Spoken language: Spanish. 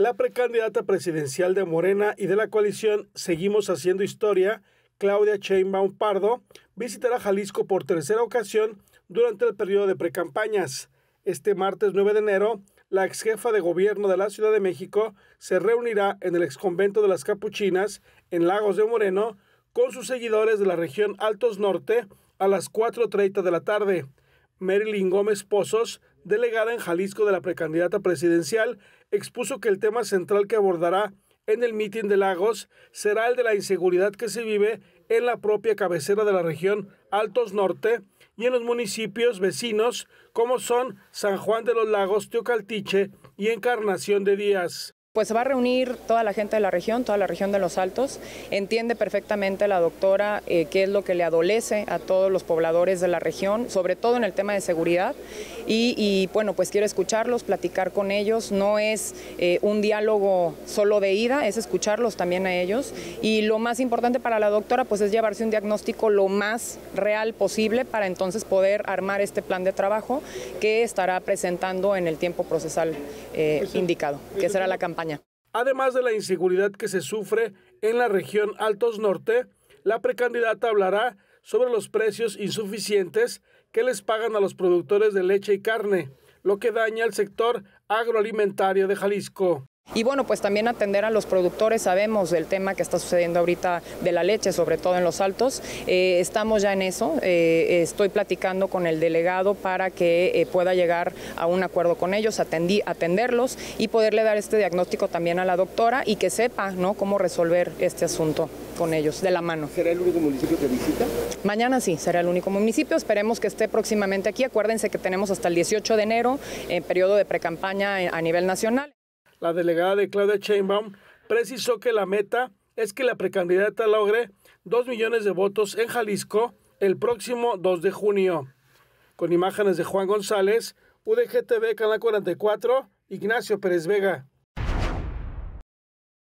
La precandidata presidencial de Morena y de la coalición Seguimos Haciendo Historia, Claudia Sheinbaum Pardo, visitará Jalisco por tercera ocasión durante el periodo de precampañas. Este martes 9 de enero, la exjefa de gobierno de la Ciudad de México se reunirá en el exconvento de las Capuchinas, en Lagos de Moreno, con sus seguidores de la región Altos Norte a las 4.30 de la tarde. Marilyn Gómez Pozos, delegada en Jalisco de la precandidata presidencial, expuso que el tema central que abordará en el mitin de Lagos será el de la inseguridad que se vive en la propia cabecera de la región Altos Norte y en los municipios vecinos como son San Juan de los Lagos, Teocaltiche y Encarnación de Díaz pues va a reunir toda la gente de la región, toda la región de Los Altos. Entiende perfectamente la doctora eh, qué es lo que le adolece a todos los pobladores de la región, sobre todo en el tema de seguridad. Y, bueno, pues quiero escucharlos, platicar con ellos. No es eh, un diálogo solo de ida, es escucharlos también a ellos. Y lo más importante para la doctora, pues es llevarse un diagnóstico lo más real posible para entonces poder armar este plan de trabajo que estará presentando en el tiempo procesal eh, pues, indicado, pues, que será la campaña. Además de la inseguridad que se sufre en la región Altos Norte, la precandidata hablará sobre los precios insuficientes que les pagan a los productores de leche y carne, lo que daña al sector agroalimentario de Jalisco. Y bueno, pues también atender a los productores, sabemos del tema que está sucediendo ahorita de la leche, sobre todo en los altos, eh, estamos ya en eso, eh, estoy platicando con el delegado para que eh, pueda llegar a un acuerdo con ellos, atenderlos y poderle dar este diagnóstico también a la doctora y que sepa ¿no? cómo resolver este asunto con ellos, de la mano. ¿Será el único municipio que visita? Mañana sí, será el único municipio, esperemos que esté próximamente aquí, acuérdense que tenemos hasta el 18 de enero, en periodo de precampaña a nivel nacional. La delegada de Claudia Sheinbaum precisó que la meta es que la precandidata logre 2 millones de votos en Jalisco el próximo 2 de junio. Con imágenes de Juan González, UDGTV Canal 44, Ignacio Pérez Vega.